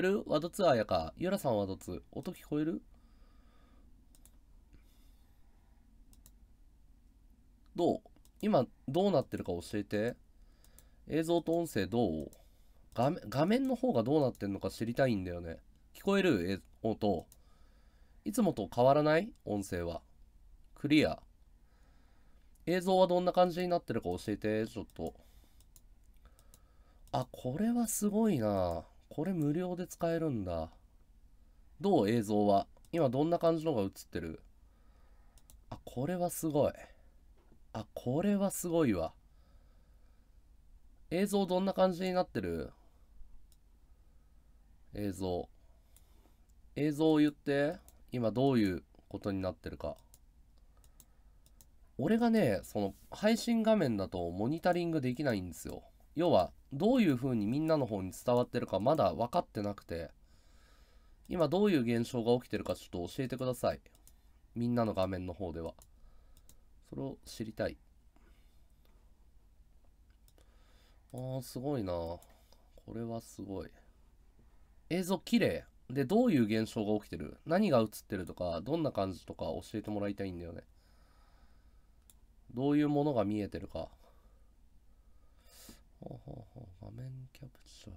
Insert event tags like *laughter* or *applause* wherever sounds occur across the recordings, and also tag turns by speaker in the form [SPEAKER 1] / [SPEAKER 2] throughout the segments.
[SPEAKER 1] えワドツアーやか。ゆらさんワドツ。音聞こえるどう今どうなってるか教えて。映像と音声どう画面画面の方がどうなってんのか知りたいんだよね。聞こえる音。いつもと変わらない音声は。クリア。映像はどんな感じになってるか教えて、ちょっと。あ、これはすごいな。これ無料で使えるんだ。どう映像は。今どんな感じのが映ってるあ、これはすごい。あ、これはすごいわ。映像どんな感じになってる映像。映像を言って、今どういうことになってるか。俺がね、その配信画面だとモニタリングできないんですよ。要は、どういう風にみんなの方に伝わってるかまだ分かってなくて、今どういう現象が起きてるかちょっと教えてください。みんなの画面の方では。それを知りたい。あー、すごいなこれはすごい。映像綺麗。で、どういう現象が起きてる何が映ってるとか、どんな感じとか教えてもらいたいんだよね。どういうものが見えてるか。ほうほうほう画面キャプチャーを。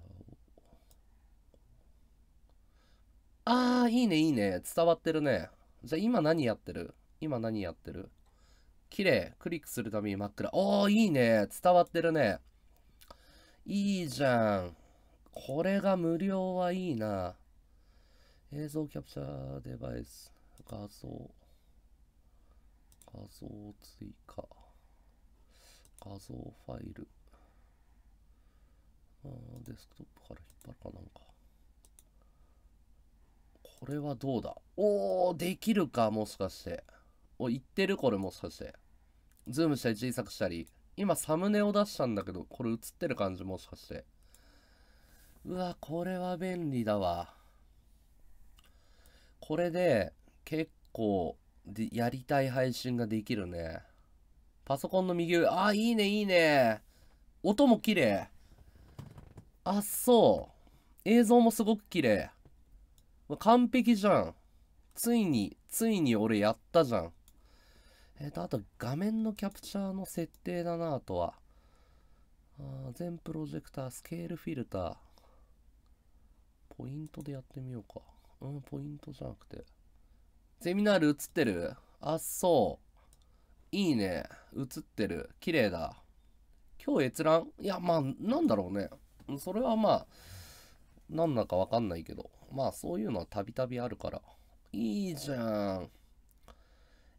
[SPEAKER 1] ああ、いいね、いいね。伝わってるね。じゃあ今何やってる今何やってる綺麗。クリックするたびに真っ暗。おお、いいね。伝わってるね。いいじゃん。これが無料はいいな。映像キャプチャーデバイス。画像。画像追加。画像ファイル。あデスクトップから引っ張るかなんか。これはどうだおー、できるかもしかして。お、いってるこれもしかして。ズームしたり小さくしたり。今サムネを出したんだけど、これ映ってる感じもしかして。うわ、これは便利だわ。これで、結構、で、やりたい配信ができるね。パソコンの右上、あ、いいね、いいね。音も綺麗。あ、そう。映像もすごく綺麗。完璧じゃん。ついに、ついに俺やったじゃん。えっ、ー、と、あと画面のキャプチャーの設定だな、あとは。あ全プロジェクター、スケールフィルター。ポイントでやってみようか。うん、ポイントじゃなくて。セミナール映ってるあ、そう。いいね。映ってる。綺麗だ。今日閲覧いや、まあ、なんだろうね。それはまあ、何んだかわかんないけど。まあ、そういうのはたびたびあるから。いいじゃん。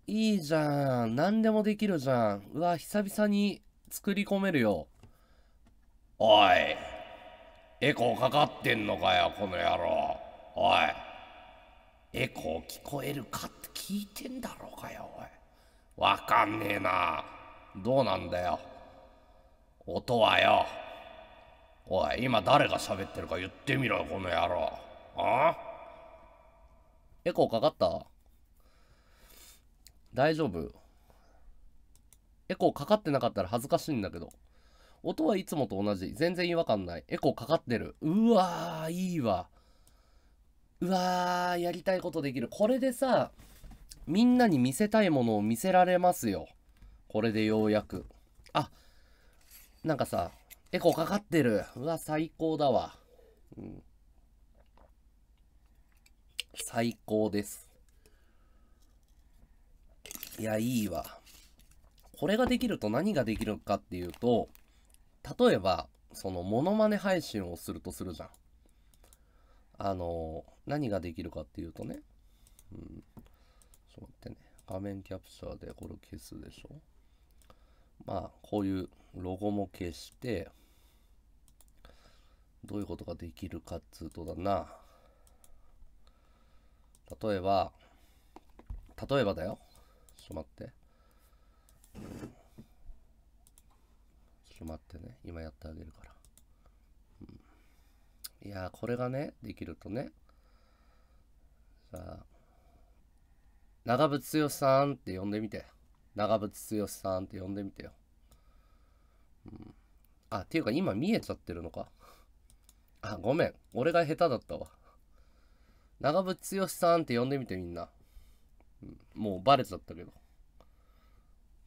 [SPEAKER 1] いいじゃん。何でもできるじゃん。うわ、久々に作り込めるよ。おい。エコーかかってんのかよ、この野郎。おい。エコー聞こえるかって聞いてんだろうかよおいわかんねえなどうなんだよ音はよおい今誰が喋ってるか言ってみろよこの野郎あエコーかかった大丈夫エコーかかってなかったら恥ずかしいんだけど音はいつもと同じ全然違和感ないエコーかかってるうわーいいわうわー、やりたいことできる。これでさ、みんなに見せたいものを見せられますよ。これでようやく。あ、なんかさ、エコかかってる。うわ、最高だわ。うん。最高です。いや、いいわ。これができると何ができるかっていうと、例えば、その、モノマネ配信をするとするじゃん。あの、何ができるかっていうとね、うん、ちょっと待ってね、画面キャプチャーでこれ消すでしょ。まあ、こういうロゴも消して、どういうことができるかっつうとだな。例えば、例えばだよ。ちょっと待って。ちょっと待ってね。今やってあげるから。いやこれがね、できるとね、さあ、長渕剛さんって呼んでみて。長渕剛さんって呼んでみてよ。うん。あ、っていうか今見えちゃってるのか。あ、ごめん。俺が下手だったわ。長渕剛さんって呼んでみてみんな。うん、もうバレちゃったけど。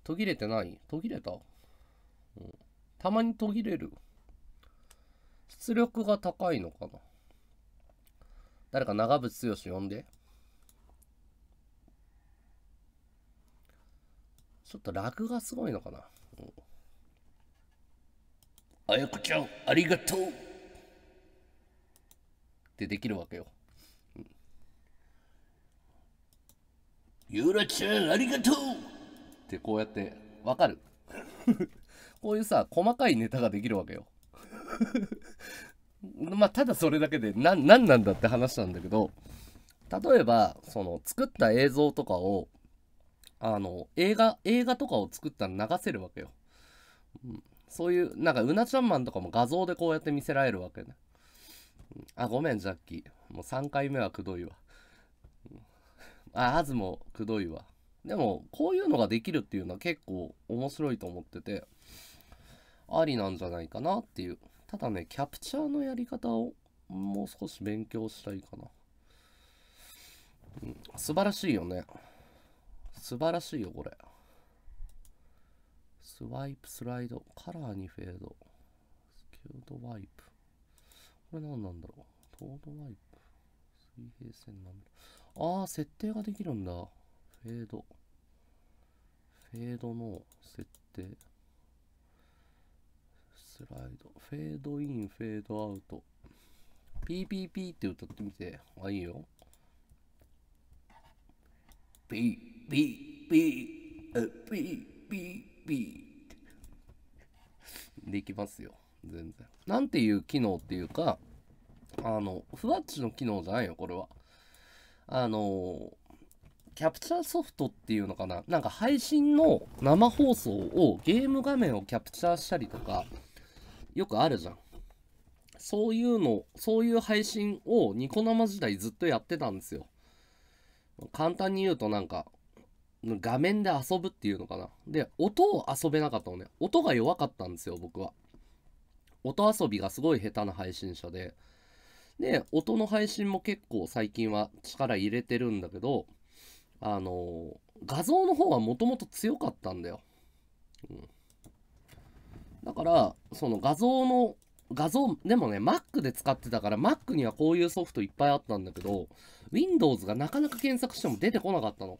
[SPEAKER 1] 途切れてない途切れた、うん、たまに途切れる。出力が高いのかな誰か長渕剛呼んで。ちょっとラグがすごいのかな。あやこちゃん、ありがとうってできるわけよ。ゆらちゃん、ありがとうってこうやって、わかる *laughs* こういうさ、細かいネタができるわけよ。*laughs* まあただそれだけで何なんなんだって話なんだけど例えばその作った映像とかをあの映画映画とかを作ったら流せるわけよ、うん、そういうなんかうなちゃんマンとかも画像でこうやって見せられるわけねあごめんジャッキーもう3回目はくどいわああずもくどいわでもこういうのができるっていうのは結構面白いと思っててありなんじゃないかなっていうただね、キャプチャーのやり方をもう少し勉強したいかな。素晴らしいよね。素晴らしいよ、これ。スワイプ、スライド、カラーにフェード、スキュードワイプ。これ何なんだろう。トードワイプ。水平線なんだ。ああ、設定ができるんだ。フェード。フェードの設定。スライド、フェードイン、フェードアウト。PPP って歌ってみて。あ、いいよ。ピーピーピー。できますよ。全然。なんていう機能っていうか、あの、ふわっちの機能じゃないよ、これは。あの、キャプチャーソフトっていうのかななんか配信の生放送をゲーム画面をキャプチャーしたりとか、よくあるじゃん。そういうの、そういう配信をニコ生時代ずっとやってたんですよ。簡単に言うとなんか、画面で遊ぶっていうのかな。で、音を遊べなかったのね。音が弱かったんですよ、僕は。音遊びがすごい下手な配信者で。で、音の配信も結構最近は力入れてるんだけど、あのー、画像の方はもともと強かったんだよ。うん。だからその画像の画像でもね Mac で使ってたから Mac にはこういうソフトいっぱいあったんだけど Windows がなかなか検索しても出てこなかったの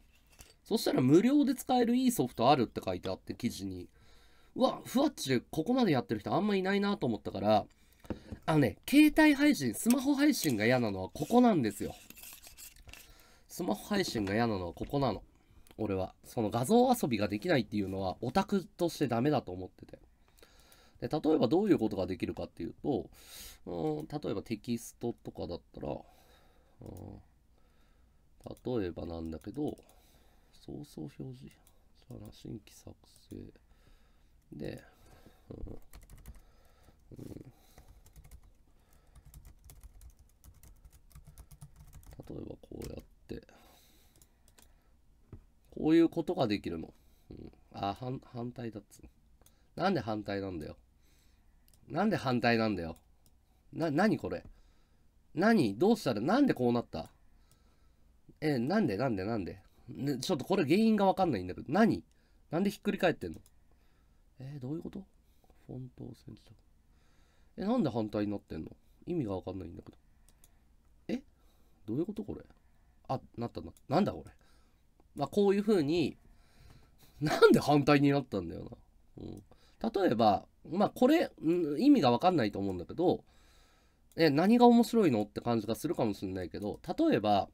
[SPEAKER 1] そしたら無料で使えるいいソフトあるって書いてあって記事にうわふわっちでここまでやってる人あんまいないなと思ったからあのね携帯配信スマホ配信が嫌なのはここなんですよスマホ配信が嫌なのはここなの俺はその画像遊びができないっていうのはオタクとしてダメだと思っててで例えばどういうことができるかっていうと、うん、例えばテキストとかだったら、うん、例えばなんだけど、早々表示。新規作成。で、うんうん例えばこうやって、こういうことができるの。うん、あ、反対だっつ。なんで反対なんだよ。なんで反対なんだよ。な、何これ。何どうしたら、なんでこうなったえ、なんでなんでなんで、ね、ちょっとこれ原因がわかんないんだけど、何なんでひっくり返ってんのえー、どういうことフォントを選択。え、なんで反対になってんの意味がわかんないんだけど。えどういうことこれあ、なったな。なんだこれ。まあ、こういう風に、なんで反対になったんだよな。うん。例えば、まあこれ、意味がわかんないと思うんだけど、え、何が面白いのって感じがするかもしれないけど、例えば、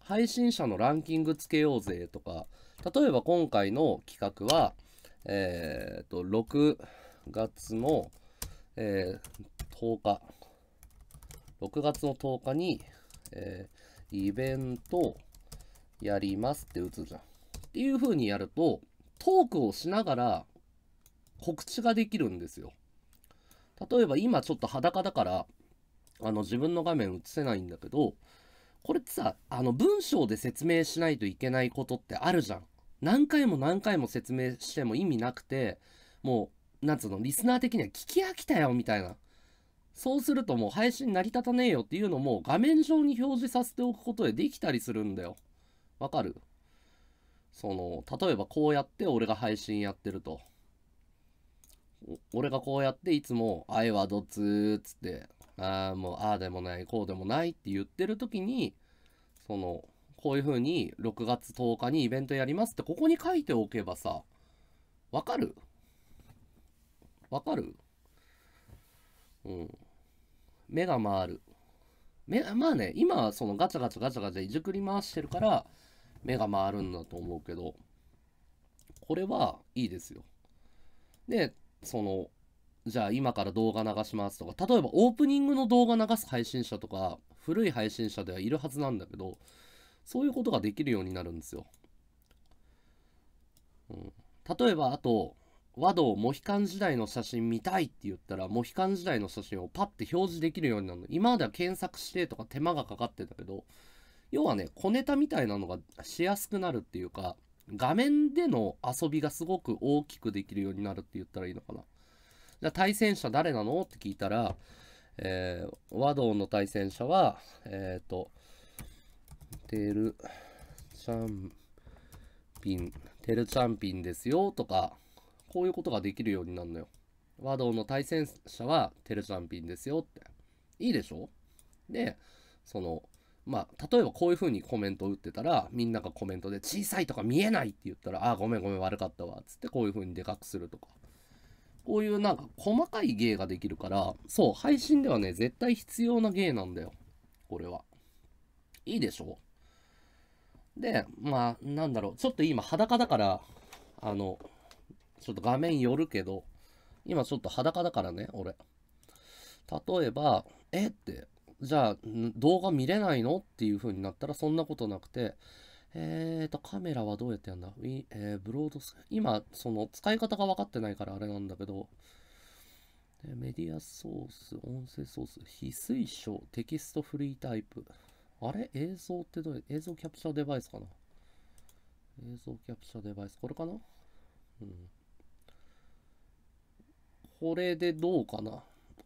[SPEAKER 1] 配信者のランキングつけようぜとか、例えば今回の企画は、えっ、と、6月の、えー、10日、6月の10日に、えー、イベントやりますって打つじゃん。っていう風にやると、トークをしながら、告知ができるんですよ。例えば今ちょっと裸だから、あの自分の画面映せないんだけど、これってさ、あの文章で説明しないといけないことってあるじゃん。何回も何回も説明しても意味なくて、もう、なんつうの、リスナー的には聞き飽きたよみたいな。そうするともう配信成り立たねえよっていうのも画面上に表示させておくことでできたりするんだよ。わかるその、例えばこうやって俺が配信やってると。俺がこうやっていつも「愛はどつ」っつって「ああもうああでもないこうでもない」って言ってる時にそのこういう風に6月10日にイベントやりますってここに書いておけばさわかるわかるうん目が回る目まあね今そのガチャガチャガチャガチャいじくり回してるから目が回るんだと思うけどこれはいいですよでそのじゃあ今から動画流しますとか例えばオープニングの動画流す配信者とか古い配信者ではいるはずなんだけどそういうことができるようになるんですよ、うん、例えばあと和道モヒカン時代の写真見たいって言ったらモヒカン時代の写真をパッて表示できるようになるの今までは検索してとか手間がかかってたけど要はね小ネタみたいなのがしやすくなるっていうか画面での遊びがすごく大きくできるようになるって言ったらいいのかな。じゃあ対戦者誰なのって聞いたら、えー、和道の対戦者は、えっ、ー、と、テルチャンピン、テルチャンピンですよとか、こういうことができるようになるのよ。和道の対戦者はテルチャンピンですよって。いいでしょで、その、まあ、例えばこういうふうにコメントを打ってたら、みんながコメントで、小さいとか見えないって言ったら、あ、ごめんごめん悪かったわ、つってこういうふうにでかくするとか。こういうなんか細かい芸ができるから、そう、配信ではね、絶対必要な芸なんだよ。これは。いいでしょで、まあ、なんだろう、ちょっと今裸だから、あの、ちょっと画面寄るけど、今ちょっと裸だからね、俺。例えば、えって、じゃあ動画見れないのっていう風になったらそんなことなくて、えーと、カメラはどうやってやるんだえー、ブロードス今、その使い方が分かってないからあれなんだけど、メディアソース、音声ソース、非推奨、テキストフリータイプ。あれ映像ってどう映像キャプチャーデバイスかな映像キャプチャーデバイス、これかなうん。これでどうかな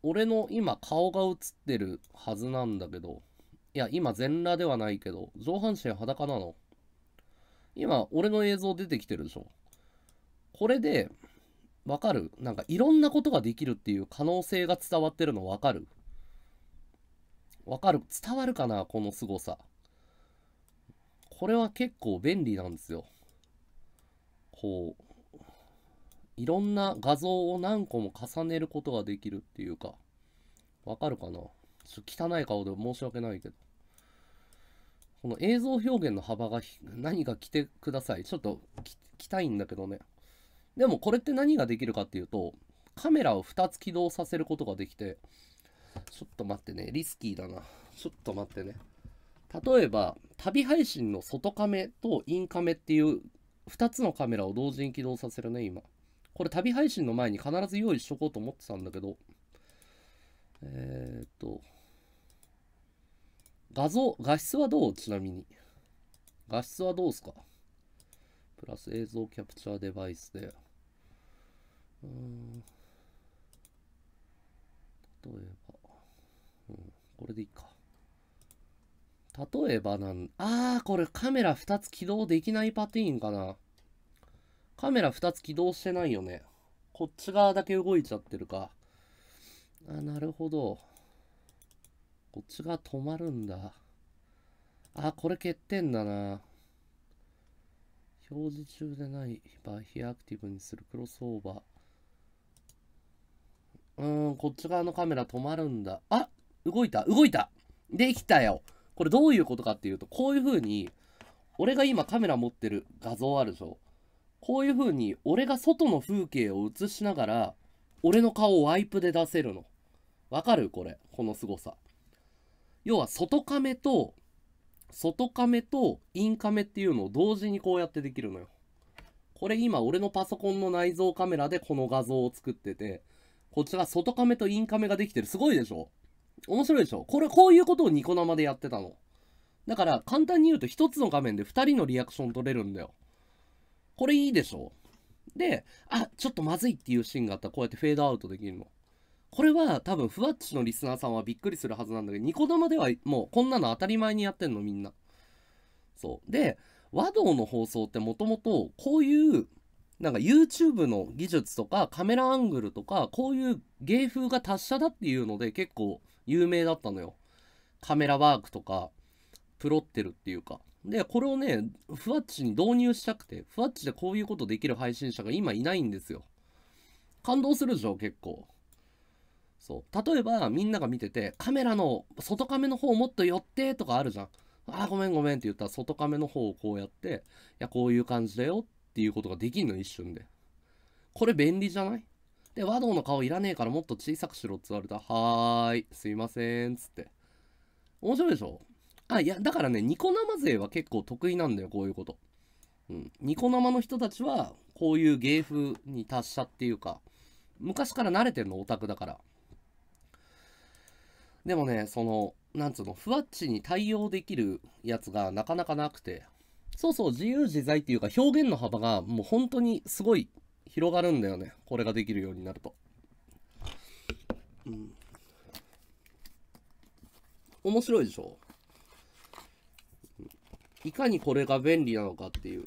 [SPEAKER 1] 俺の今顔が映ってるはずなんだけど、いや、今全裸ではないけど、上半身裸なの。今、俺の映像出てきてるでしょ。これで、わかるなんかいろんなことができるっていう可能性が伝わってるのわかるわかる伝わるかなこの凄さ。これは結構便利なんですよ。こう、いろんな画像を何個も重ねることができるっていうか、わかるかなちょ汚い顔で申し訳ないけど。この映像表現の幅が何か来てください。ちょっと来たいんだけどね。でもこれって何ができるかっていうと、カメラを2つ起動させることができて、ちょっと待ってね、リスキーだな。ちょっと待ってね。例えば、旅配信の外カメとインカメっていう2つのカメラを同時に起動させるね、今。これ旅配信の前に必ず用意しとこうと思ってたんだけど、えー、っと、画像、画質はどうちなみに。画質はどうすかプラス映像キャプチャーデバイスで。うん。例えば、うん、これでいいか。例えばなん、あー、これカメラ2つ起動できないパティーンかな。カメラ2つ起動してないよね。こっち側だけ動いちゃってるか。あ、なるほど。こっち側止まるんだ。あ、これ欠点だな。表示中でない場合、ヒアクティブにするクロスオーバー。うーん、こっち側のカメラ止まるんだ。あ動いた動いたできたよこれどういうことかっていうと、こういう風に、俺が今カメラ持ってる画像あるでしょこういう風に俺が外の風景を映しながら俺の顔をワイプで出せるの。わかるこれ。この凄さ。要は外カメと外カメとインカメっていうのを同時にこうやってできるのよ。これ今俺のパソコンの内蔵カメラでこの画像を作ってて、こっちが外カメとインカメができてる。すごいでしょ面白いでしょこれ、こういうことをニコ生でやってたの。だから簡単に言うと1つの画面で2人のリアクション取れるんだよ。これいいでしょで、あ、ちょっとまずいっていうシーンがあったらこうやってフェードアウトできるの。これは多分、ふわっちのリスナーさんはびっくりするはずなんだけど、ニコ生ではもうこんなの当たり前にやってんの、みんな。そう。で、和道の放送ってもともとこういう、なんか YouTube の技術とかカメラアングルとか、こういう芸風が達者だっていうので結構有名だったのよ。カメラワークとか、プロってるっていうか。で、これをね、ふわっちに導入したくて、ふわっちでこういうことできる配信者が今いないんですよ。感動するでしょ、結構。そう。例えば、みんなが見てて、カメラの、外カメの方をもっと寄ってとかあるじゃん。ああ、ごめんごめんって言ったら、外カメの方をこうやって、いや、こういう感じだよっていうことができんの、一瞬で。これ便利じゃないで、和道の顔いらねえからもっと小さくしろって言われたら、はーい、すいません、つって。面白いでしょあ、いや、だからね、ニコ生勢は結構得意なんだよ、こういうこと。うん。ニコ生の人たちは、こういう芸風に達者っていうか、昔から慣れてるの、オタクだから。でもね、その、なんつうの、ふわっちに対応できるやつがなかなかなくて、そうそう、自由自在っていうか、表現の幅がもう本当にすごい広がるんだよね。これができるようになると。うん。面白いでしょいかにこれが便利なのかっていう。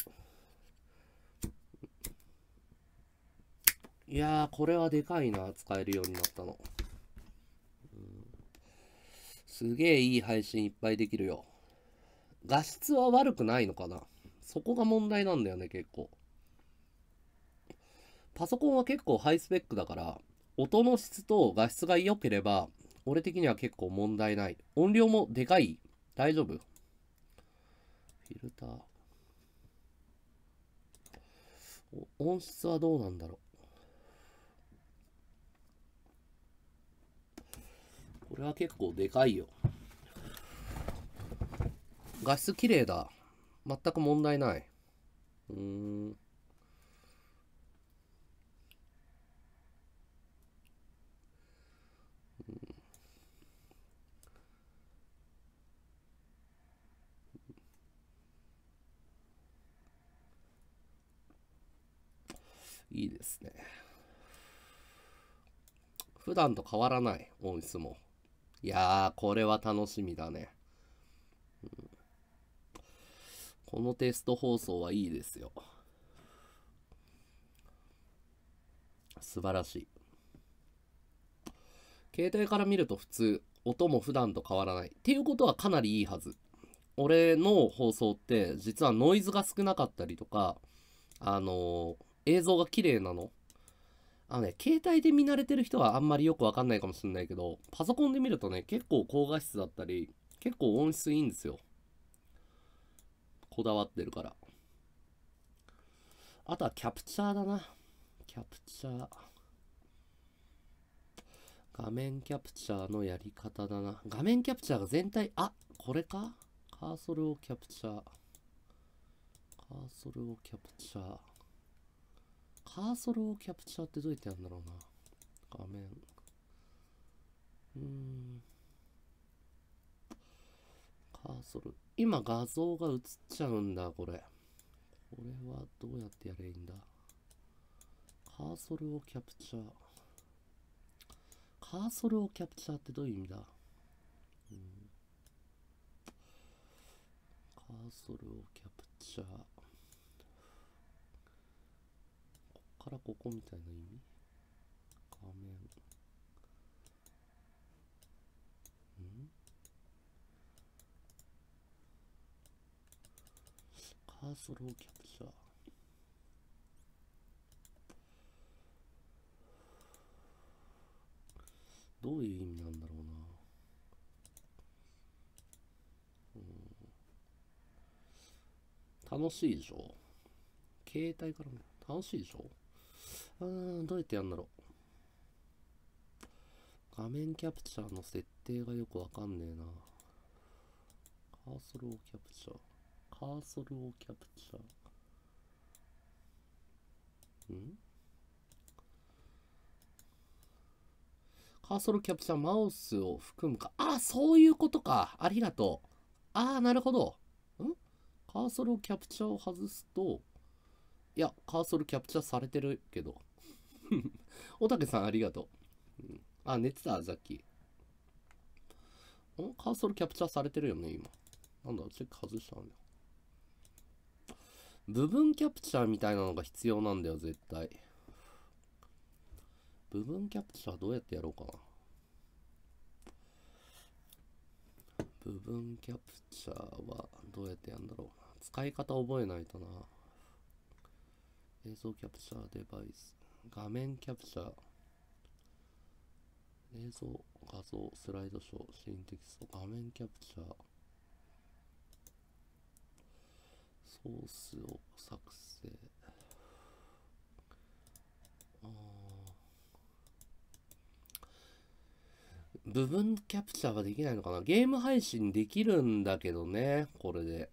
[SPEAKER 1] いやー、これはでかいな、使えるようになったの。すげえいい配信いっぱいできるよ。画質は悪くないのかなそこが問題なんだよね、結構。パソコンは結構ハイスペックだから、音の質と画質が良ければ、俺的には結構問題ない。音量もでかい大丈夫フィルター。音質はどうなんだろう。これは結構でかいよ。画質綺麗だ。全く問題ない。うーん。いいですね。普段と変わらない音質も。いやー、これは楽しみだね。このテスト放送はいいですよ。素晴らしい。携帯から見ると普通、音も普段と変わらない。っていうことはかなりいいはず。俺の放送って実はノイズが少なかったりとか、あのー映像が綺麗なのあのね、携帯で見慣れてる人はあんまりよくわかんないかもしんないけど、パソコンで見るとね、結構高画質だったり、結構音質いいんですよ。こだわってるから。あとはキャプチャーだな。キャプチャー。画面キャプチャーのやり方だな。画面キャプチャーが全体、あ、これかカーソルをキャプチャー。カーソルをキャプチャー。カーソルをキャプチャーってどうやってやるんだろうな。画面。うーん。カーソル。今画像が映っちゃうんだ、これ。これはどうやってやればいいんだカーソルをキャプチャー。カーソルをキャプチャーってどういう意味だ、うん、カーソルをキャプチャー。からここみたいな意味画面んカーソルをキャプチャーどういう意味なんだろうなうん楽しいでしょ携帯からも楽しいでしょうーん、どうやってやるんだろう。画面キャプチャーの設定がよくわかんねえな。カーソルをキャプチャー。カーソルをキャプチャー。んカーソルキャプチャーマウスを含むか。ああ、そういうことか。ありがとう。ああ、なるほど。んカーソルキャプチャーを外すと、いや、カーソルキャプチャされてるけど。おたけさんありがとう。あ、寝てた、さっき。カーソルキャプチャされてるよね、今。なんだ、チェック外したんだよ。部分キャプチャーみたいなのが必要なんだよ、絶対。部分キャプチャーどうやってやろうかな。部分キャプチャーはどうやってやるんだろうな。使い方覚えないとな。映像キャプチャーデバイス、画面キャプチャー、映像、画像、スライドショー、シーンテキスト、画面キャプチャー、ソースを作成。あ部分キャプチャーができないのかなゲーム配信できるんだけどね、これで。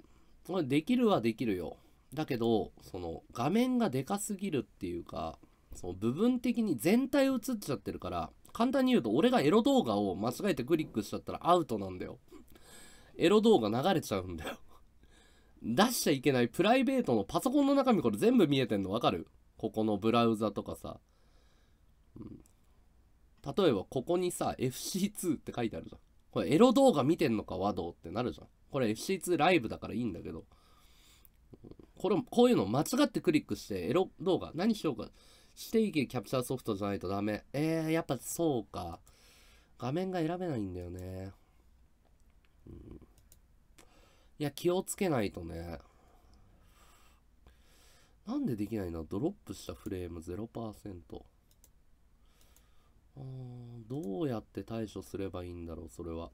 [SPEAKER 1] これできるはできるよ。だけど、その画面がでかすぎるっていうか、その部分的に全体映っちゃってるから、簡単に言うと俺がエロ動画を間違えてクリックしちゃったらアウトなんだよ。エロ動画流れちゃうんだよ。出しちゃいけないプライベートのパソコンの中身これ全部見えてんのわかるここのブラウザとかさ、うん。例えばここにさ、FC2 って書いてあるじゃん。これエロ動画見てんのかワドってなるじゃん。これ FC2 ライブだからいいんだけど。これこういうの間違ってクリックしてエロ動画何しようかしていけキャプチャーソフトじゃないとダメえー、やっぱそうか画面が選べないんだよね、うん、いや気をつけないとねなんでできないのドロップしたフレーム0%うーどうやって対処すればいいんだろうそれは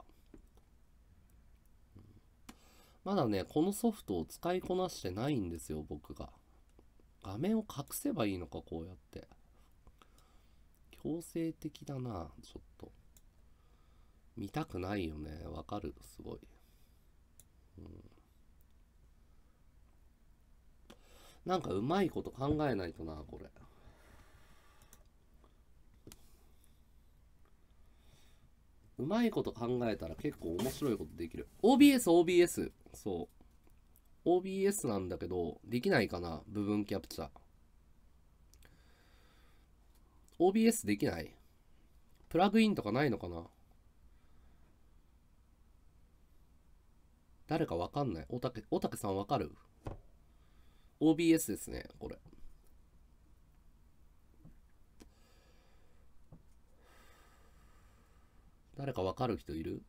[SPEAKER 1] まだね、このソフトを使いこなしてないんですよ、僕が。画面を隠せばいいのか、こうやって。強制的だな、ちょっと。見たくないよね。わかる、すごい。うん、なんかうまいこと考えないとな、これ。うまいこと考えたら結構面白いことできる。OBS、OBS。そう。OBS なんだけど、できないかな部分キャプチャー。OBS できないプラグインとかないのかな誰かわかんないおたけ、おたけさんわかる ?OBS ですね、これ。誰かわかる人いる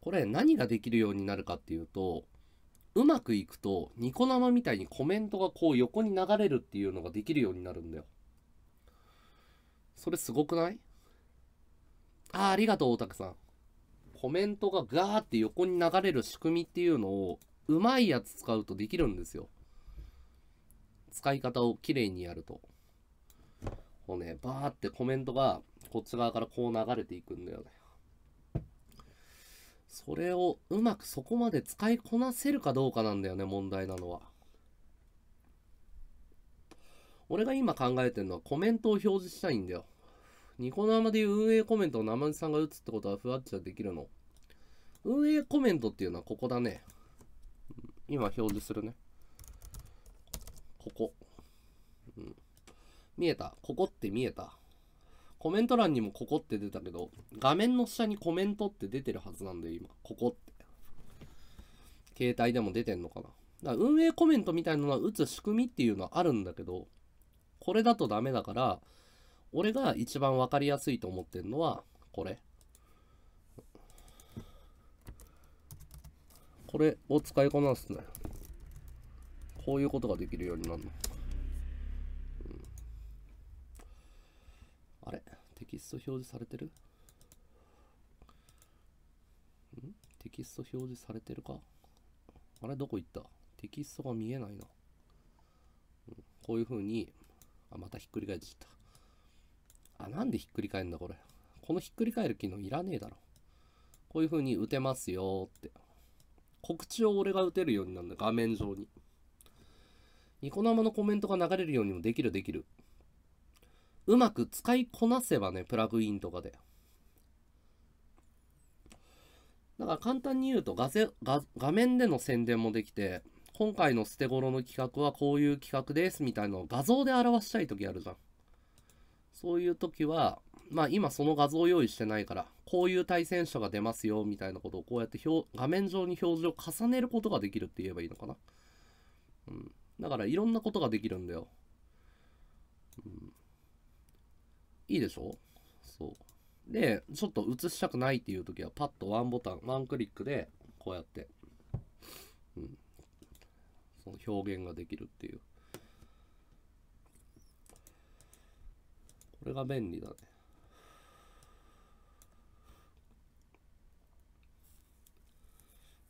[SPEAKER 1] これ何ができるようになるかっていうと、うまくいくとニコ生みたいにコメントがこう横に流れるっていうのができるようになるんだよ。それすごくないああ、ありがとう、大竹さん。コメントがガーって横に流れる仕組みっていうのをうまいやつ使うとできるんですよ。使い方をきれいにやると。こうね、バーってコメントがこっち側からこう流れていくんだよね。それをうまくそこまで使いこなせるかどうかなんだよね、問題なのは。俺が今考えてるのはコメントを表示したいんだよ。ニコ生でいう運営コメントを生地さんが打つってことはふわっちゃできるの。運営コメントっていうのはここだね。今表示するね。ここ。うん、見えた。ここって見えた。コメント欄にもここって出たけど、画面の下にコメントって出てるはずなんで、今。ここって。携帯でも出てんのかな。だから運営コメントみたいなのは打つ仕組みっていうのはあるんだけど、これだとダメだから、俺が一番わかりやすいと思ってんのは、これ。これを使いこなすね。こういうことができるようになるの。キスト表示されてるんテキスト表示されてるかあれどこ行ったテキストが見えないな。うん、こういう風に、あ、またひっくり返ってきた。あ、なんでひっくり返るんだこれ。このひっくり返る機能いらねえだろ。こういう風に打てますよって。告知を俺が打てるようになるんだ、画面上に。ニコ生のコメントが流れるようにもできるできる。うまく使いこなせばね、プラグインとかで。だから簡単に言うと画画面での宣伝もできて、今回の捨て頃の企画はこういう企画ですみたいなのを画像で表したい時あるじゃん。そういう時は、まあ今その画像を用意してないから、こういう対戦者が出ますよみたいなことをこうやって表画面上に表示を重ねることができるって言えばいいのかな。うん、だからいろんなことができるんだよ。うんいいでしょそう。で、ちょっと映したくないっていう時は、パッとワンボタン、ワンクリックで、こうやって、うん、その表現ができるっていう。これが便利だね。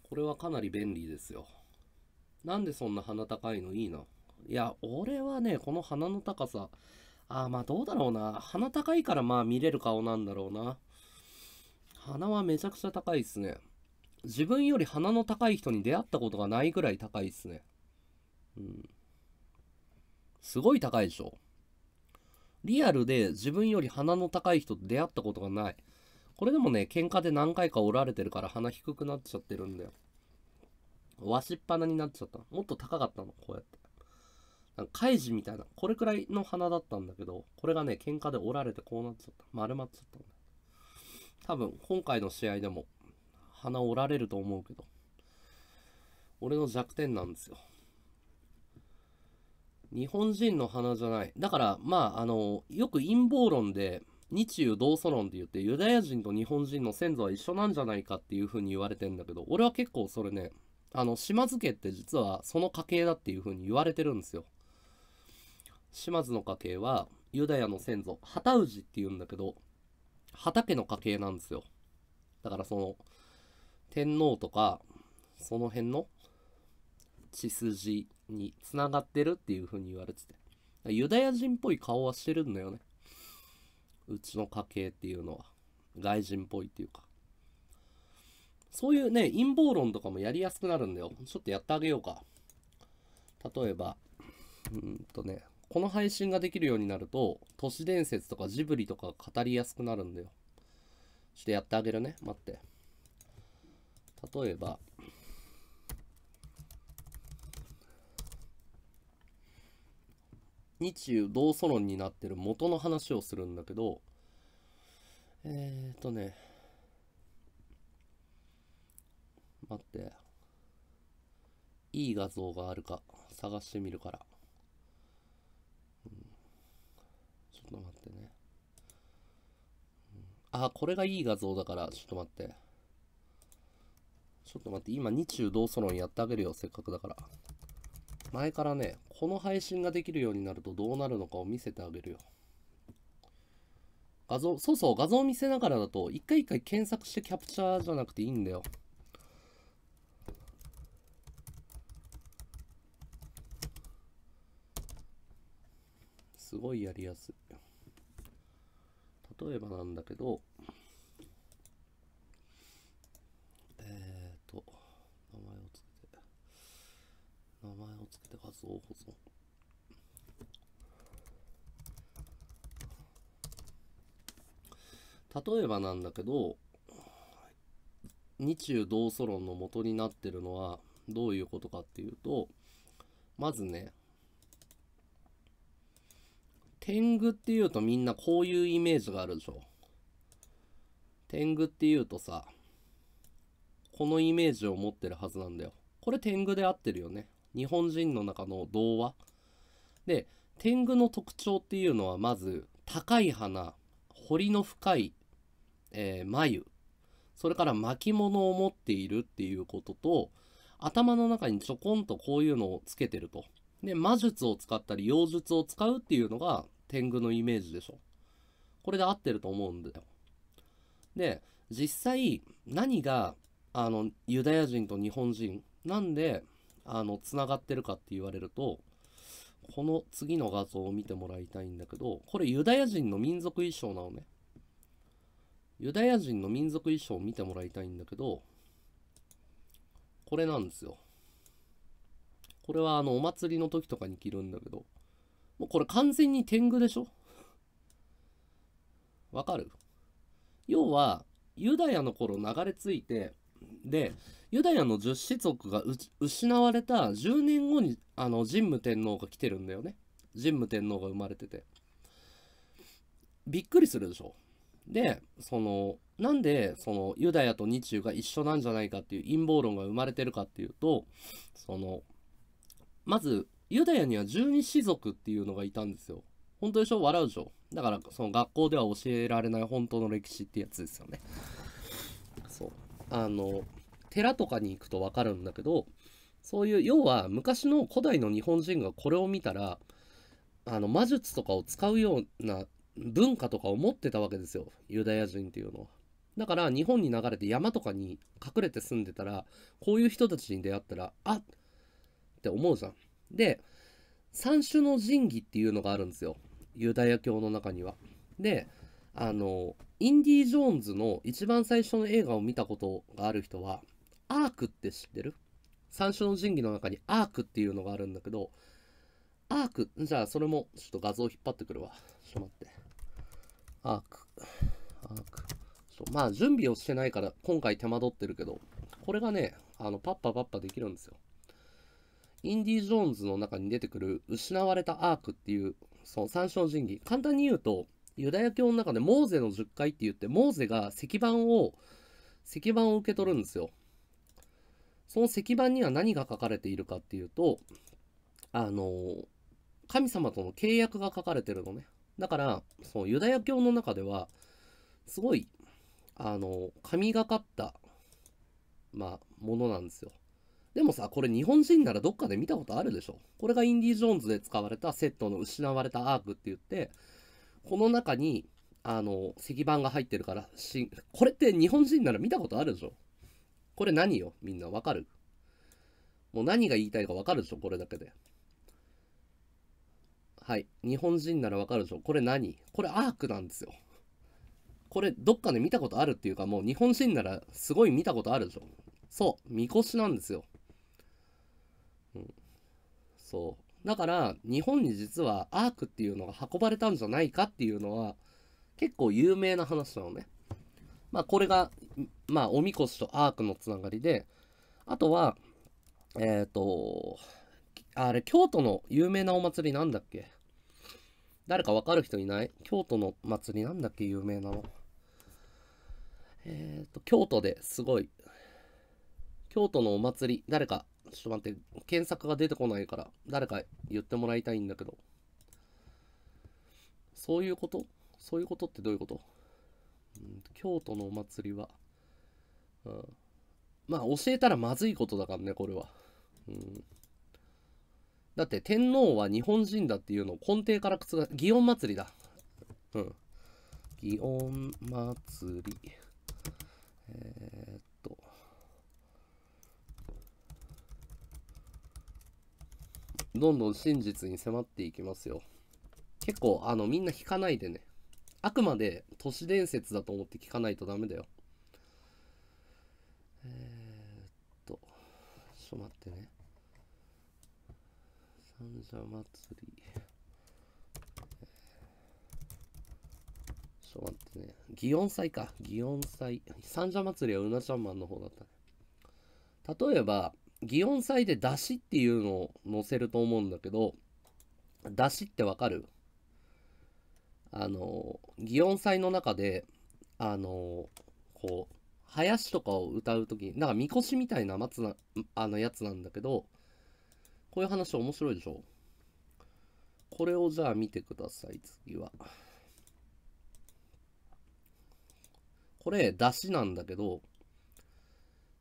[SPEAKER 1] これはかなり便利ですよ。なんでそんな鼻高いのいいな。いや、俺はね、この鼻の高さ、ああ、まあどうだろうな。鼻高いからまあ見れる顔なんだろうな。鼻はめちゃくちゃ高いっすね。自分より鼻の高い人に出会ったことがないぐらい高いっすね。うん。すごい高いでしょ。リアルで自分より鼻の高い人と出会ったことがない。これでもね、喧嘩で何回か折られてるから鼻低くなっちゃってるんだよ。わしっぱなになっちゃった。もっと高かったの、こうやって。カイジみたいな、これくらいの花だったんだけど、これがね、喧嘩で折られてこうなっちゃった。丸まっちゃった多分、今回の試合でも、鼻折られると思うけど、俺の弱点なんですよ。日本人の鼻じゃない。だから、まあ、あの、よく陰謀論で、日中同祖論って言って、ユダヤ人と日本人の先祖は一緒なんじゃないかっていう風に言われてんだけど、俺は結構それね、あの、島津家って実はその家系だっていう風に言われてるんですよ。島津の家系はユダヤの先祖旗氏っていうんだけど畑の家系なんですよだからその天皇とかその辺の血筋につながってるっていう風に言われててユダヤ人っぽい顔はしてるんだよねうちの家系っていうのは外人っぽいっていうかそういうね陰謀論とかもやりやすくなるんだよちょっとやってあげようか例えばうんとねこの配信ができるようになると、都市伝説とかジブリとか語りやすくなるんだよ。ちょっとやってあげるね。待って。例えば、日中同祖論になってる元の話をするんだけど、えっ、ー、とね、待って、いい画像があるか探してみるから。ょっと待ってね。あ、これがいい画像だから、ちょっと待って。ちょっと待って、今、日中同ソロンやってあげるよ、せっかくだから。前からね、この配信ができるようになるとどうなるのかを見せてあげるよ。画像、そうそう、画像を見せながらだと、一回一回検索してキャプチャーじゃなくていいんだよ。すごいやりやすい。例えばなんだけど、えっ、ー、と、名前をつけて、名前をつけて画像保存。例えばなんだけど、日中同祖論の元になってるのはどういうことかっていうと、まずね、天狗っていうとみんなこういうイメージがあるでしょ。天狗っていうとさ、このイメージを持ってるはずなんだよ。これ天狗で合ってるよね。日本人の中の童話。で、天狗の特徴っていうのはまず、高い花、彫りの深い、えー、眉、それから巻物を持っているっていうことと、頭の中にちょこんとこういうのをつけてると。で、魔術を使ったり、妖術を使うっていうのが天狗のイメージでしょ。これで合ってると思うんだよ。で、実際、何が、あの、ユダヤ人と日本人、なんで、あの、つながってるかって言われると、この次の画像を見てもらいたいんだけど、これユダヤ人の民族衣装なのね。ユダヤ人の民族衣装を見てもらいたいんだけど、これなんですよ。これはあのお祭りの時とかに着るんだけど、もうこれ完全に天狗でしょ *laughs* わかる要は、ユダヤの頃流れ着いて、で、ユダヤの十子族が失われた10年後にあの神武天皇が来てるんだよね。神武天皇が生まれてて。びっくりするでしょ。で、その、なんでそのユダヤと日中が一緒なんじゃないかっていう陰謀論が生まれてるかっていうと、その、まず、ユダヤには十二士族っていうのがいたんですよ。本当でしょ笑うでしょだから、その学校では教えられない本当の歴史ってやつですよね。そう。あの、寺とかに行くとわかるんだけど、そういう、要は昔の古代の日本人がこれを見たら、あの、魔術とかを使うような文化とかを持ってたわけですよ。ユダヤ人っていうのは。だから日本に流れて山とかに隠れて住んでたら、こういう人たちに出会ったら、あって思うじゃん。で、三種の神器っていうのがあるんですよ。ユダヤ教の中には。で、あの、インディ・ジョーンズの一番最初の映画を見たことがある人は、アークって知ってる三種の神器の中にアークっていうのがあるんだけど、アーク、じゃあそれもちょっと画像引っ張ってくるわ。ちょっと待って。アーク、アーク。まあ準備をしてないから今回手間取ってるけど、これがね、あの、パッパパッパできるんですよ。インディ・ジョーンズの中に出てくる失われたアークっていう、その三照神器。簡単に言うと、ユダヤ教の中でモーゼの十回って言って、モーゼが石板を、石板を受け取るんですよ。その石板には何が書かれているかっていうと、あの、神様との契約が書かれてるのね。だから、そのユダヤ教の中では、すごい、あの、神がかった、まあ、ものなんですよ。でもさ、これ日本人ならどっかで見たことあるでしょこれがインディ・ジョーンズで使われたセットの失われたアークって言って、この中に、あの、石板が入ってるから、しこれって日本人なら見たことあるでしょこれ何よみんなわかるもう何が言いたいかわかるでしょこれだけで。はい。日本人ならわかるでしょこれ何これアークなんですよ。これどっかで見たことあるっていうかもう日本人ならすごい見たことあるでしょそう。みこしなんですよ。そう。だから、日本に実はアークっていうのが運ばれたんじゃないかっていうのは、結構有名な話なのね。まあ、これが、まあ、おみこしとアークのつながりで、あとは、えっ、ー、と、あれ、京都の有名なお祭りなんだっけ誰かわかる人いない京都の祭りなんだっけ有名なの。えっ、ー、と、京都ですごい。京都のお祭り、誰かちょっと待って、検索が出てこないから、誰か言ってもらいたいんだけど。そういうことそういうことってどういうこと、うん、京都のお祭りは、うん、まあ教えたらまずいことだからね、これは。うん、だって天皇は日本人だっていうのを根底から覆、す。祇園祭りだ。うん。祇園祭り。えー、どんどん真実に迫っていきますよ。結構、あの、みんな引かないでね。あくまで都市伝説だと思って聞かないとダメだよ。えー、っと、ちょっと待ってね。三社祭り。ちょっと待ってね。祇園祭か。祇園祭。三社祭りはうなちゃんマンの方だったね。例えば、祇園祭で出汁っていうのを載せると思うんだけど、出汁ってわかるあの、祇園祭の中で、あの、こう、林とかを歌うときに、なんかみこしみたいな松な、あのやつなんだけど、こういう話面白いでしょこれをじゃあ見てください、次は。これ、出汁なんだけど、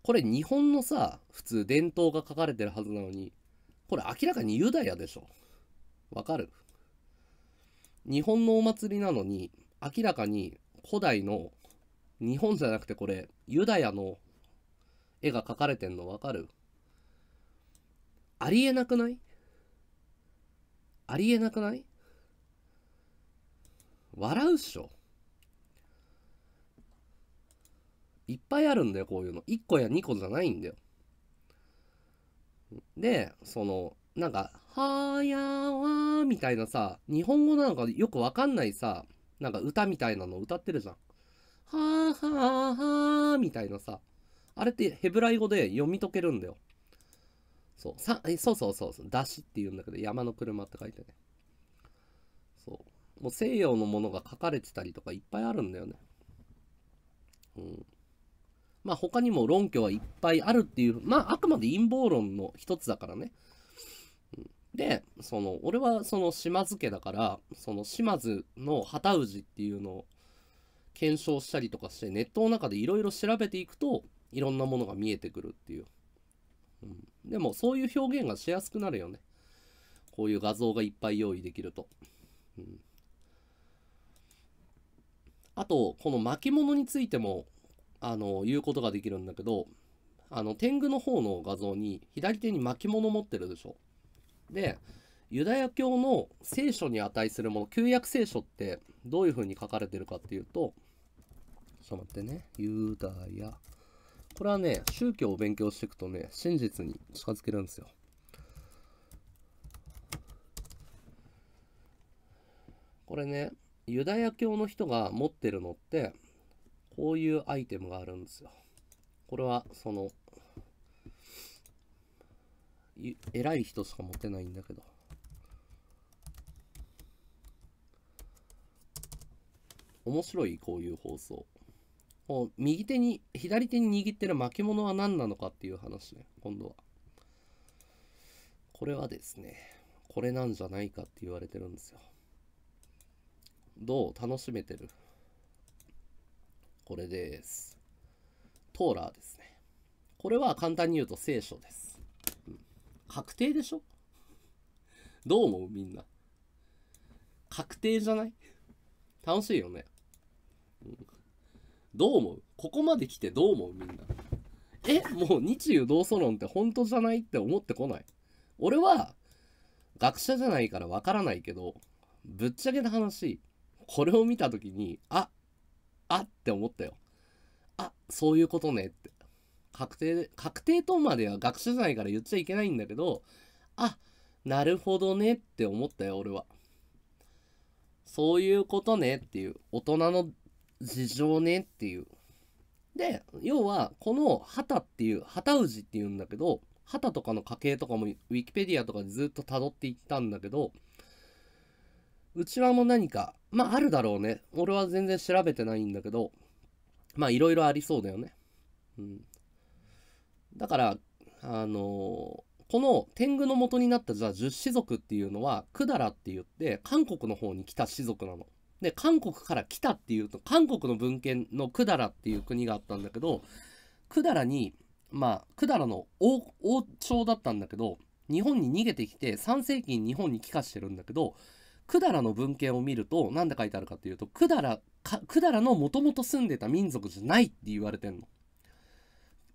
[SPEAKER 1] これ日本のさ、普通伝統が書かれてるはずなのに、これ明らかにユダヤでしょ。わかる日本のお祭りなのに、明らかに古代の、日本じゃなくてこれ、ユダヤの絵が描かれてんのわかるありえなくないありえなくない笑うっしょ。いっぱいあるんだよ、こういうの。1個や2個じゃないんだよ。で、その、なんか、はやわみたいなさ、日本語なのかよくわかんないさ、なんか歌みたいなの歌ってるじゃん。はーはーはーみたいなさ、あれってヘブライ語で読み解けるんだよ。そう、さえそうそうそうそう、出しって言うんだけど、山の車って書いてね。そう。もう西洋のものが書かれてたりとかいっぱいあるんだよね。うん。まあ他にも論拠はいっぱいあるっていう、まああくまで陰謀論の一つだからね。で、その、俺はその島津家だから、その島津の旗氏っていうのを検証したりとかして、ネットの中でいろいろ調べていくと、いろんなものが見えてくるっていう。うん、でもそういう表現がしやすくなるよね。こういう画像がいっぱい用意できると。うん、あと、この巻物についてもあの、言うことができるんだけど、あの、天狗の方の画像に、左手に巻物持ってるでしょ。で、ユダヤ教の聖書に値するもの、旧約聖書ってどういうふうに書かれてるかっていうと、ちょっと待ってね、ユダヤ。これはね、宗教を勉強していくとね、真実に近づけるんですよ。これね、ユダヤ教の人が持ってるのって、こういうアイテムがあるんですよ。これは、その、偉い人しか持てないんだけど。面白い、こういう放送。こう右手に、左手に握ってる巻物は何なのかっていう話ね、今度は。これはですね、これなんじゃないかって言われてるんですよ。どう楽しめてるこれです。トーラーですね。これは簡単に言うと聖書です。うん、確定でしょどう思うみんな。確定じゃない楽しいよね。うん、どう思うここまで来てどう思うみんな。えもう日中同祖論って本当じゃないって思ってこない。俺は学者じゃないからわからないけど、ぶっちゃけた話、これを見た時に、ああって思ったよ。あ、そういうことねって。確定、確定とまでは学習いから言っちゃいけないんだけど、あ、なるほどねって思ったよ、俺は。そういうことねっていう。大人の事情ねっていう。で、要は、この旗っていう、旗氏っていうんだけど、旗とかの家系とかも Wikipedia とかでずっと辿っていったんだけど、内輪も何か、まああるだろうね。俺は全然調べてないんだけど、まあいろいろありそうだよね。うん。だから、あのー、この天狗の元になったじゃあ十士族っていうのは、百済って言って、韓国の方に来た士族なの。で、韓国から来たっていうと、韓国の文献の百済っていう国があったんだけど、百済に、まあ、百済の王朝だったんだけど、日本に逃げてきて、3世紀に日本に帰化してるんだけど、百済の文献を見ると何で書いてあるかっていうと百済百済のもともと住んでた民族じゃないって言われてんの。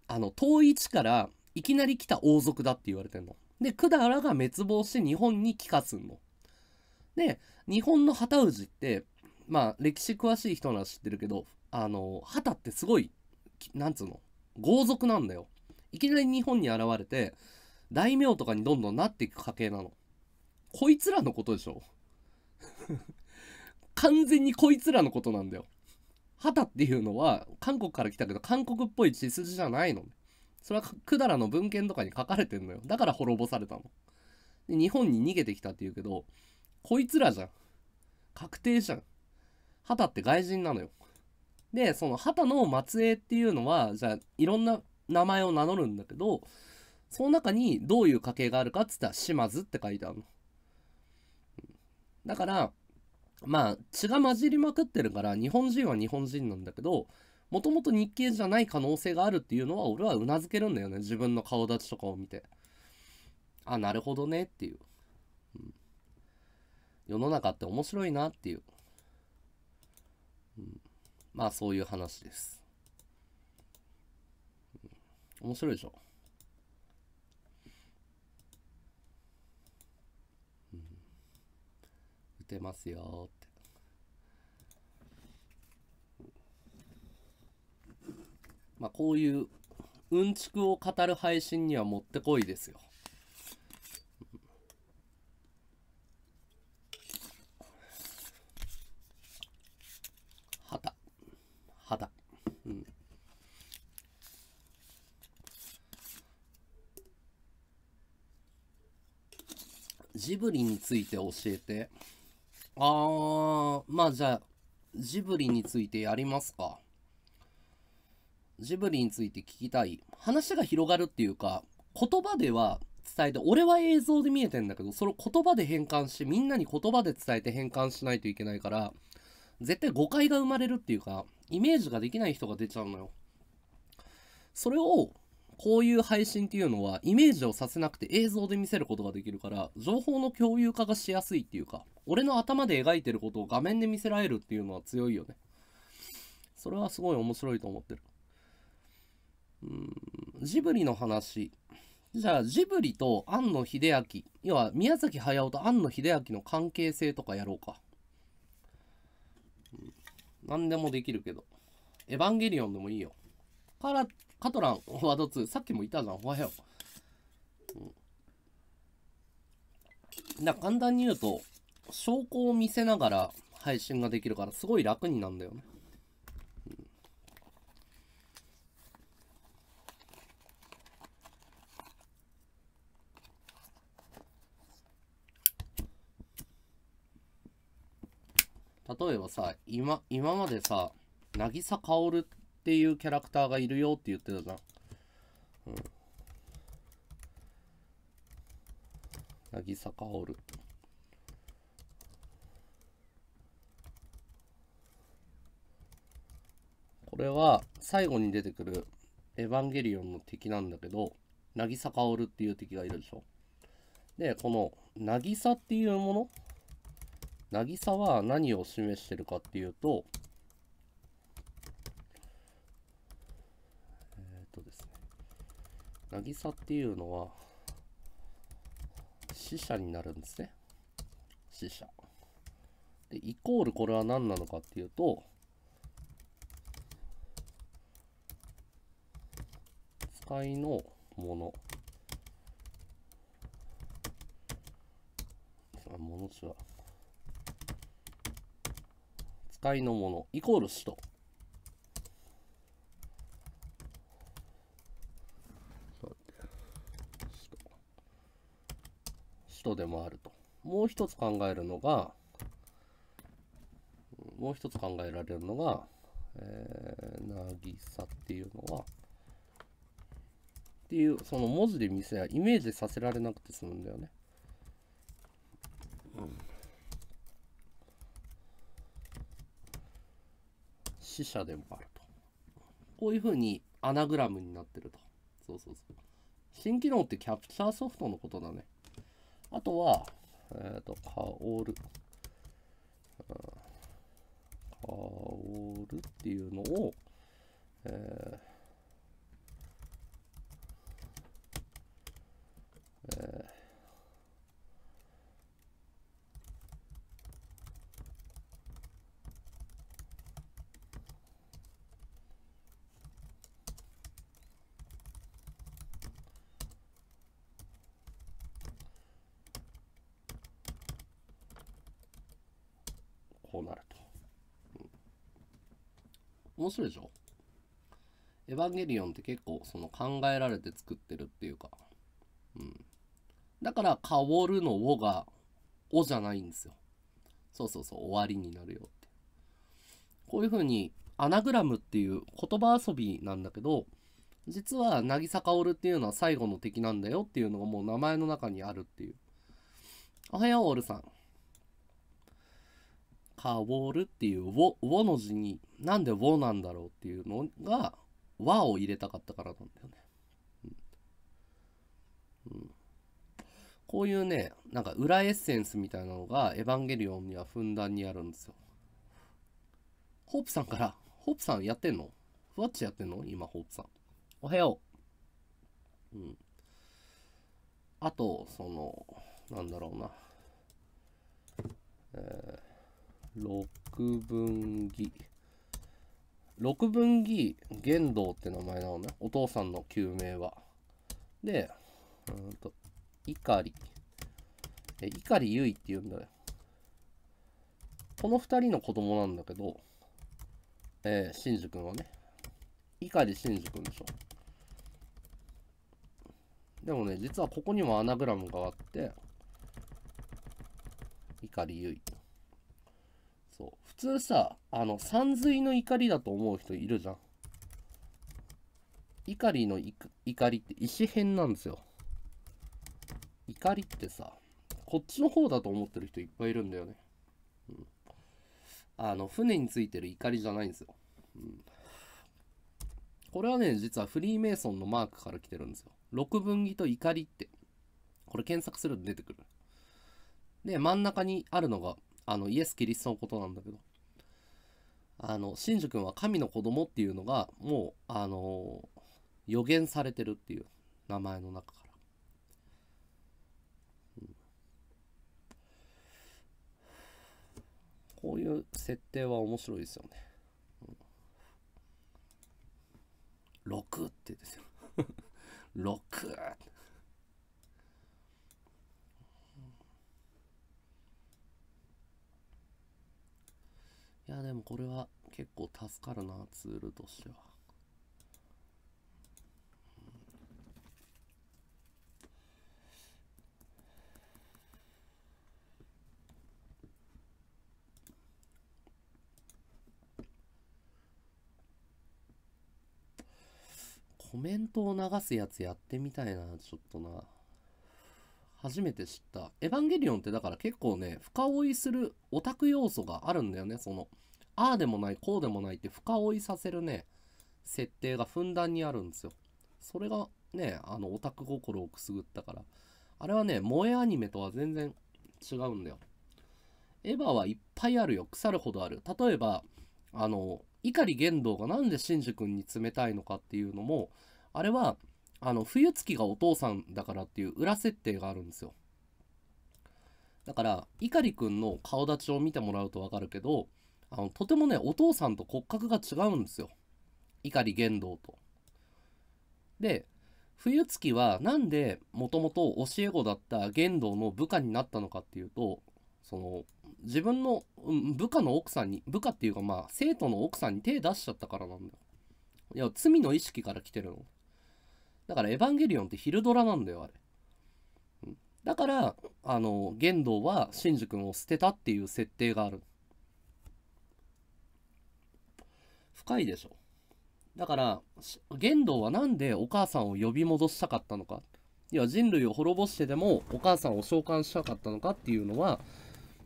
[SPEAKER 1] あの遠い地からいきなり来た王族だって言われてんの。で百済が滅亡して日本に帰化すんの。で日本の旗氏ってまあ歴史詳しい人なら知ってるけどあの旗ってすごいなんつうの豪族なんだよ。いきなり日本に現れて大名とかにどんどんなっていく家系なの。こいつらのことでしょ *laughs* 完全にこいつらのことなんだよ。旗っていうのは韓国から来たけど韓国っぽい血筋じゃないの。それは百済の文献とかに書かれてんのよ。だから滅ぼされたの。で日本に逃げてきたっていうけどこいつらじゃん。確定じゃん。旗って外人なのよ。でその旗の末裔っていうのはじゃあいろんな名前を名乗るんだけどその中にどういう家系があるかっつったら島津って書いてあるの。だから、まあ、血が混じりまくってるから、日本人は日本人なんだけど、もともと日系じゃない可能性があるっていうのは、俺はうなずけるんだよね。自分の顔立ちとかを見て。あ、なるほどねっていう。うん、世の中って面白いなっていう。うん、まあ、そういう話です。面白いでしょてますよって。まあこういううんちくを語る配信にはもってこいですよ。はた。はた。ジブリについて教えて。あー、まあじゃあ、ジブリについてやりますか。ジブリについて聞きたい。話が広がるっていうか、言葉では伝えて、俺は映像で見えてんだけど、その言葉で変換して、みんなに言葉で伝えて変換しないといけないから、絶対誤解が生まれるっていうか、イメージができない人が出ちゃうのよ。それをこういう配信っていうのはイメージをさせなくて映像で見せることができるから情報の共有化がしやすいっていうか俺の頭で描いてることを画面で見せられるっていうのは強いよねそれはすごい面白いと思ってるうんジブリの話じゃあジブリと庵野秀明要は宮崎駿と庵野秀明の関係性とかやろうか、うん、何でもできるけどエヴァンゲリオンでもいいよからカトラン、フォワード2。さっきもいたじゃん。おはよう。うん、だ簡単に言うと、証拠を見せながら配信ができるから、すごい楽になるんだよね。例えばさ今今までさ渚薫っていうキャラクターがいるよって言ってたん。うん。ぎさかおる。これは最後に出てくるエヴァンゲリオンの敵なんだけど、かおるっていう敵がいるでしょ。で、このさっていうものさは何を示してるかっていうと、渚っていうのは、死者になるんですね。死者。で、イコールこれは何なのかっていうと、使いのもの。使いのもの、イコール使徒。でもあると。もう一つ考えるのが、もう一つ考えられるのが、えー、なぎさっていうのは、っていう、その文字で見せや、イメージさせられなくて済むんだよね。死者でもあると。こういうふうにアナグラムになってると。そうそうそう。新機能ってキャプチャーソフトのことだね。あとは、えっ、ー、と、かおる。かおるっていうのを、えー面白いでしょエヴァンゲリオンって結構その考えられて作ってるっていうか、うん。だから、薫るのをが、おじゃないんですよ。そうそうそう、終わりになるよって。こういう風に、アナグラムっていう言葉遊びなんだけど、実は、渚薫っていうのは最後の敵なんだよっていうのがもう名前の中にあるっていう。おはよう、オールさん。カウォールっていう、ウォ、ウォの字に、なんでウォなんだろうっていうのが、和を入れたかったからなんだよね。うん、うん、こういうね、なんか裏エッセンスみたいなのが、エヴァンゲリオンにはふんだんにあるんですよ。ホープさんから、ホープさんやってんのふわっちやってんの今、ホープさん。おはよう。うん。あと、その、なんだろうな。えー六分儀。六分儀玄道って名前なのね。お父さんの旧名は。で、うんと、碇。え、碇優衣って言うんだよ。この二人の子供なんだけど、えー、真珠君はね。碇真珠君でしょ。でもね、実はここにもアナグラムがあって、碇結衣。普通さ、あの、三髄の怒りだと思う人いるじゃん。怒りの怒りって石編なんですよ。怒りってさ、こっちの方だと思ってる人いっぱいいるんだよね。うん、あの、船についてる怒りじゃないんですよ。うん、これはね、実はフリーメイソンのマークから来てるんですよ。六分儀と怒りって。これ検索すると出てくる。で、真ん中にあるのがあのイエス・キリストのことなんだけどあの真珠君は神の子供っていうのがもうあの予言されてるっていう名前の中から、うん、こういう設定は面白いですよね、うん、6ってですよ6いや、でもこれは結構助かるな、ツールとしては。コメントを流すやつやってみたいな、ちょっとな。初めて知った。エヴァンゲリオンってだから結構ね、深追いするオタク要素があるんだよね。その、ああでもない、こうでもないって深追いさせるね、設定がふんだんにあるんですよ。それがね、あの、オタク心をくすぐったから。あれはね、萌えアニメとは全然違うんだよ。エヴァはいっぱいあるよ。腐るほどある。例えば、あの、碇玄道がなんでシンジ君に冷たいのかっていうのも、あれは、あの冬月がお父さんだからっていう裏設定があるんですよだから碇くんの顔立ちを見てもらうと分かるけどあのとてもねお父さんと骨格が違うんですよ碇玄道とで冬月は何でもともと教え子だった玄道の部下になったのかっていうとその自分の部下の奥さんに部下っていうかまあ生徒の奥さんに手出しちゃったからなんだよいや罪の意識から来てるのだからエヴァンゲリオンって昼ドラなんだよ、あれ。だから、あの、玄道はシンジ君を捨てたっていう設定がある。深いでしょ。だから、玄道は何でお母さんを呼び戻したかったのか。要は人類を滅ぼしてでもお母さんを召喚したかったのかっていうのは、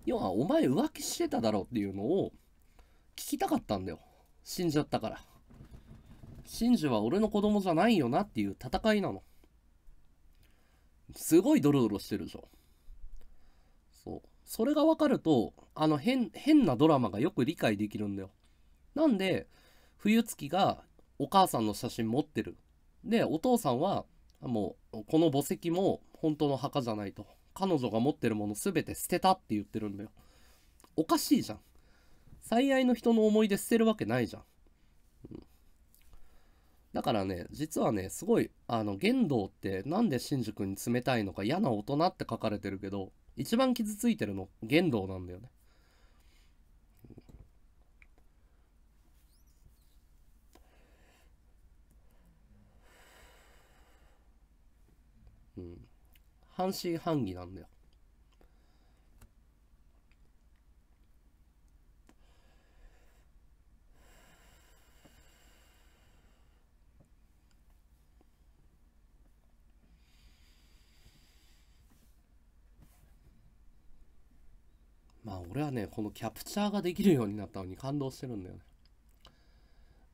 [SPEAKER 1] 要はお前浮気してただろうっていうのを聞きたかったんだよ。死んじゃったから。真珠は俺の子供じゃないよなっていう戦いなの。すごいドロドロしてるでしょ。そう。それが分かると、あの変、変なドラマがよく理解できるんだよ。なんで、冬月がお母さんの写真持ってる。で、お父さんは、もう、この墓石も本当の墓じゃないと。彼女が持ってるもの全て捨てたって言ってるんだよ。おかしいじゃん。最愛の人の思い出捨てるわけないじゃん。だからね、実はね、すごい、あの、玄道ってなんで新宿に冷たいのか嫌な大人って書かれてるけど、一番傷ついてるの玄道なんだよね。うん。半信半疑なんだよ。あ俺はね、このキャプチャーができるようになったのに感動してるんだよね。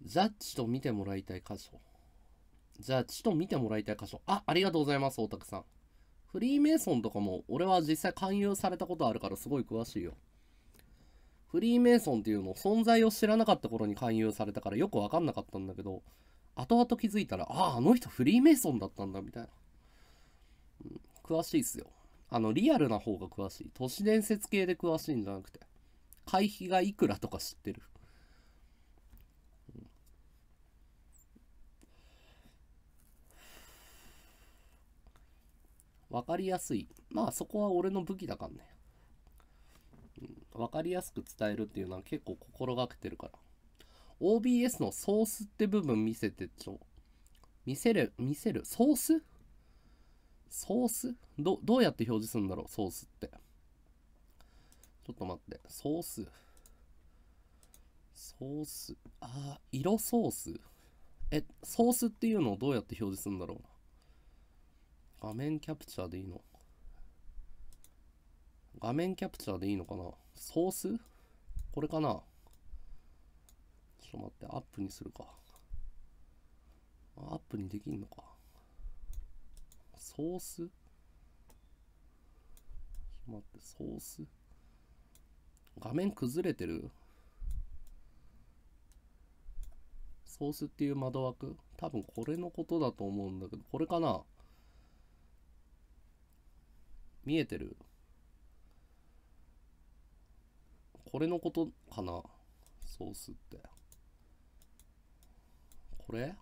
[SPEAKER 1] ザッチと見てもらいたい箇所。ザッチと見てもらいたい箇所。あ、ありがとうございます、オタクさん。フリーメイソンとかも、俺は実際勧誘されたことあるからすごい詳しいよ。フリーメイソンっていうの存在を知らなかった頃に勧誘されたからよくわかんなかったんだけど、後々気づいたら、ああ、あの人フリーメイソンだったんだ、みたいな。うん、詳しいっすよ。あの、リアルな方が詳しい。都市伝説系で詳しいんじゃなくて、会費がいくらとか知ってる。わかりやすい。まあそこは俺の武器だからね。わ、うん、かりやすく伝えるっていうのは結構心がけてるから。OBS のソースって部分見せてちょ。見せる、見せる、ソースソースどどうやって表示するんだろうソースって。ちょっと待って。ソース。ソース。ああ、色ソース。え、ソースっていうのをどうやって表示するんだろう画面キャプチャーでいいの画面キャプチャーでいいのかなソースこれかなちょっと待って、アップにするか。アップにできんのか。ソースっ待って、ソース画面崩れてるソースっていう窓枠多分これのことだと思うんだけど、これかな見えてるこれのことかなソースって。これ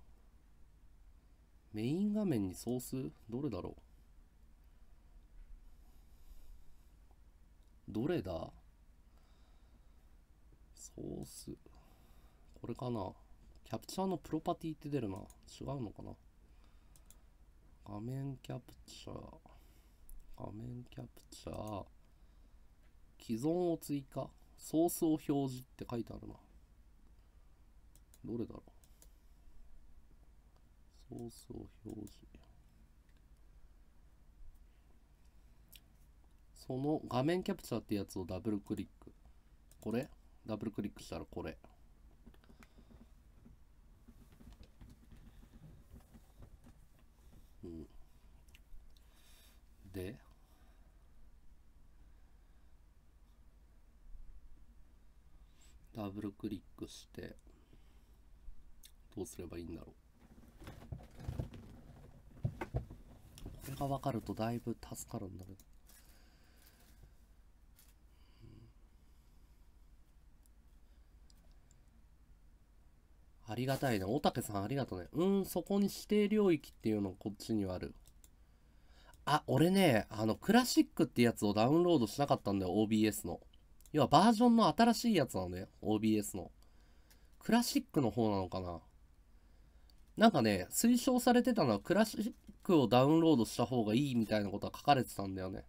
[SPEAKER 1] メイン画面にソースどれだろうどれだソース。これかなキャプチャーのプロパティって出るな。違うのかな画面キャプチャー。画面キャプチャー。既存を追加。ソースを表示って書いてあるな。どれだろう放送表示その画面キャプチャーってやつをダブルクリックこれダブルクリックしたらこれうんでダブルクリックしてどうすればいいんだろうこれが分かるとだいぶ助かるんだけど。ありがたいね。おたけさんありがとね。うん、そこに指定領域っていうのこっちにはある。あ、俺ね、あの、クラシックってやつをダウンロードしなかったんだよ、OBS の。要はバージョンの新しいやつなんね、OBS の。クラシックの方なのかななんかね、推奨されてたのはクラシック、をダウンロードした方がいいみたいなことは書かれてたんだよね。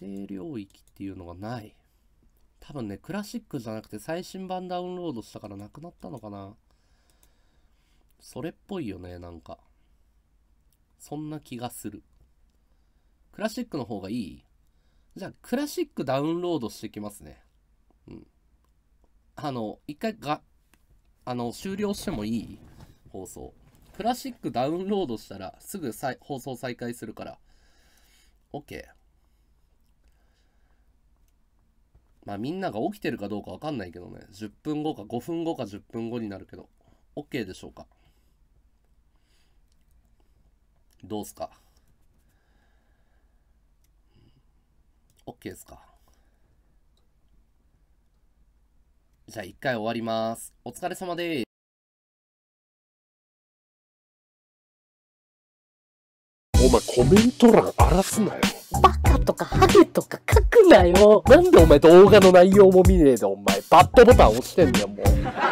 [SPEAKER 1] 指定領域っていうのがない。多分ね、クラシックじゃなくて最新版ダウンロードしたからなくなったのかな。それっぽいよね、なんか。そんな気がする。クラシックの方がいいじゃあ、クラシックダウンロードしてきますね。うん。あの、一回が、あの、終了してもいい放送。クラシックダウンロードしたらすぐ再放送再開するから。OK。まあみんなが起きてるかどうかわかんないけどね。10分後か5分後か10分後になるけど。OK でしょうか。どうすか ?OK ですかじゃあ一回終わります。お疲れ様です。前コメント欄荒らすなよ。バカとかハゲとか書くなよ。なんでお前動画の内容も見ねえでお前バッドボタン押してんだよもう。